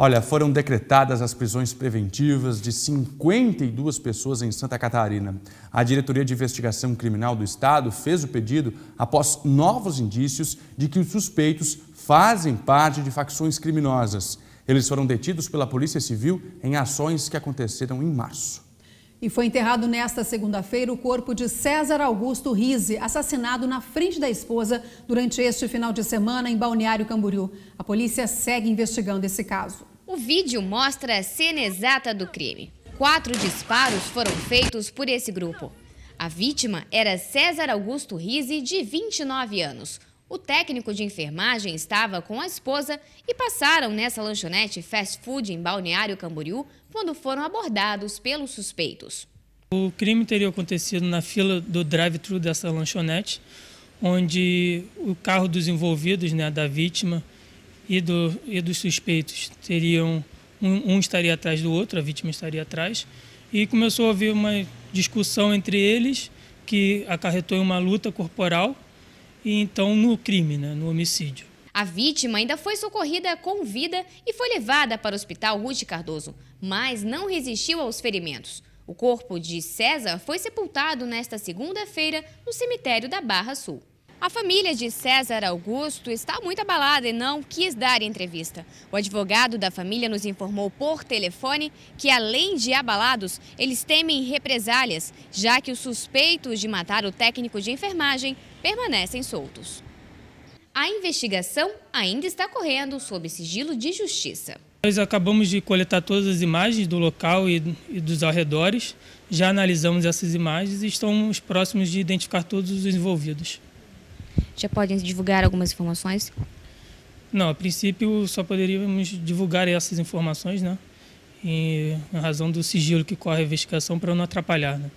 Olha, foram decretadas as prisões preventivas de 52 pessoas em Santa Catarina. A Diretoria de Investigação Criminal do Estado fez o pedido após novos indícios de que os suspeitos fazem parte de facções criminosas. Eles foram detidos pela Polícia Civil em ações que aconteceram em março. E foi enterrado nesta segunda-feira o corpo de César Augusto Rize, assassinado na frente da esposa durante este final de semana em Balneário Camboriú. A polícia segue investigando esse caso. O vídeo mostra a cena exata do crime. Quatro disparos foram feitos por esse grupo. A vítima era César Augusto Rize, de 29 anos, o técnico de enfermagem estava com a esposa e passaram nessa lanchonete fast food em Balneário Camboriú quando foram abordados pelos suspeitos. O crime teria acontecido na fila do drive-thru dessa lanchonete, onde o carro dos envolvidos, né, da vítima e, do, e dos suspeitos, teriam um, um estaria atrás do outro, a vítima estaria atrás, e começou a haver uma discussão entre eles que acarretou em uma luta corporal e então no crime, né, no homicídio. A vítima ainda foi socorrida com vida e foi levada para o hospital Ruth Cardoso, mas não resistiu aos ferimentos. O corpo de César foi sepultado nesta segunda-feira no cemitério da Barra Sul. A família de César Augusto está muito abalada e não quis dar entrevista. O advogado da família nos informou por telefone que, além de abalados, eles temem represálias, já que os suspeitos de matar o técnico de enfermagem permanecem soltos. A investigação ainda está correndo sob sigilo de justiça. Nós acabamos de coletar todas as imagens do local e, dos arredores, já analisamos essas imagens e estamos próximos de identificar todos os envolvidos. Já podem divulgar algumas informações? Não, a princípio só poderíamos divulgar essas informações, né? em razão do sigilo que corre a investigação para não atrapalhar. Né?